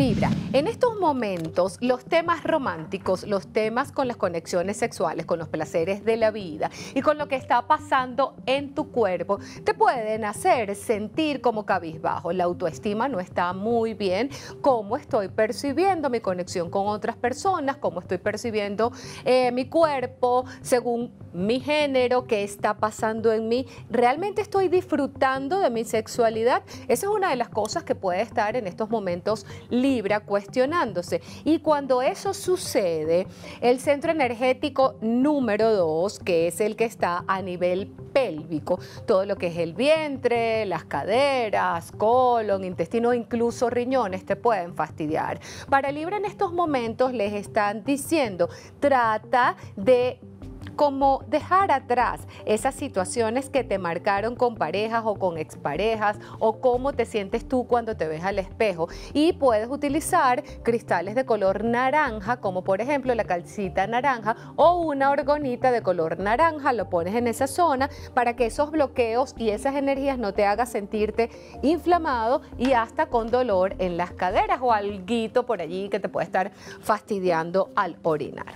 Libra, en estos momentos los temas románticos, los temas con las conexiones sexuales, con los placeres de la vida y con lo que está pasando en tu cuerpo, te pueden hacer sentir como cabizbajo. La autoestima no está muy bien, cómo estoy percibiendo mi conexión con otras personas, cómo estoy percibiendo eh, mi cuerpo, según mi género, qué está pasando en mí, realmente estoy disfrutando de mi sexualidad. Esa es una de las cosas que puede estar en estos momentos Libra cuestionándose. Y cuando eso sucede, el centro energético número dos, que es el que está a nivel pélvico, todo lo que es el vientre, las caderas, colon, intestino, incluso riñones, te pueden fastidiar. Para Libra en estos momentos les están diciendo, trata de como dejar atrás esas situaciones que te marcaron con parejas o con exparejas o cómo te sientes tú cuando te ves al espejo. Y puedes utilizar cristales de color naranja, como por ejemplo la calcita naranja o una orgonita de color naranja, lo pones en esa zona para que esos bloqueos y esas energías no te hagan sentirte inflamado y hasta con dolor en las caderas o alguito por allí que te puede estar fastidiando al orinar.